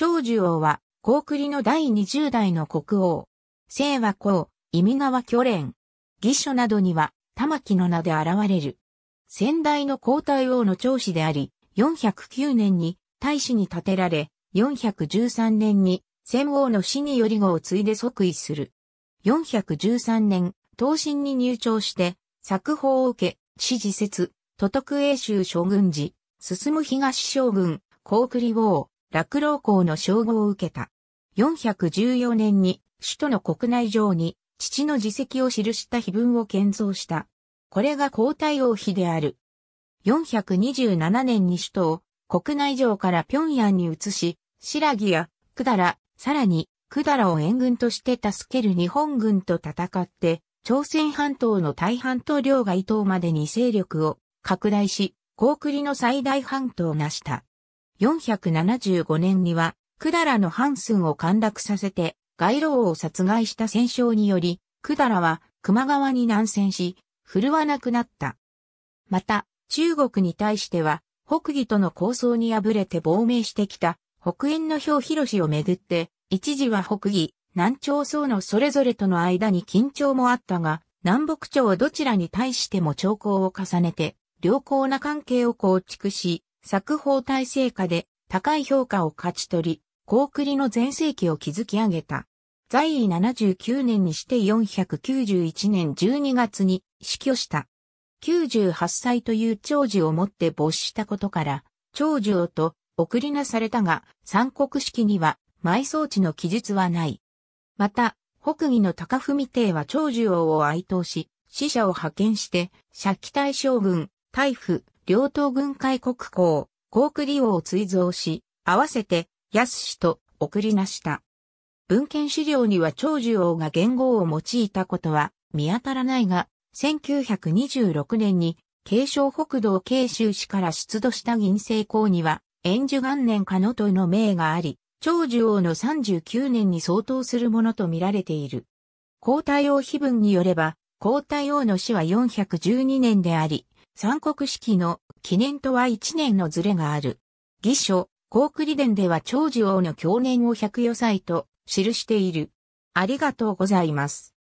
長寿王は、高栗の第20代の国王。清和公、意味川巨連。義書などには、玉木の名で現れる。先代の皇太王の長子であり、409年に大使に建てられ、413年に戦王の死により後を継いで即位する。413年、東進に入朝して、作法を受け、支持説、都督英州将軍寺、進む東将軍、高栗王、落老校の称号を受けた。414年に首都の国内上に父の自責を記した碑文を建造した。これが皇太王妃である。427年に首都を国内上から平壌に移し、白木やだら、さらにだらを援軍として助ける日本軍と戦って、朝鮮半島の大半島両外島までに勢力を拡大し、高栗の最大半島を成した。475年には、百済の半寸を陥落させて、街路王を殺害した戦勝により、百済は熊川に南戦し、振るわなくなった。また、中国に対しては、北義との抗争に敗れて亡命してきた、北縁の表広氏をめぐって、一時は北義、南朝宋のそれぞれとの間に緊張もあったが、南北朝どちらに対しても長考を重ねて、良好な関係を構築し、作法体制下で高い評価を勝ち取り、高栗の全盛期を築き上げた。在位79年にして491年12月に死去した。98歳という長寿をもって没したことから、長寿をと送りなされたが、三国式には埋葬地の記述はない。また、北義の高文帝は長寿王を哀悼し、死者を派遣して、借期大将軍、大夫、両党軍海国公、高句利王を追贈し、合わせて、安氏と送りなした。文献資料には長寿王が元号を用いたことは見当たらないが、1926年に、慶尚北道慶州市から出土した銀聖公には、延寿元年かのとの命があり、長寿王の39年に相当するものと見られている。皇太王碑文によれば、皇太王の死は412年であり、三国式の記念とは1年のズレがある。義書、高栗伝では長寿王の去年を百余歳と記している。ありがとうございます。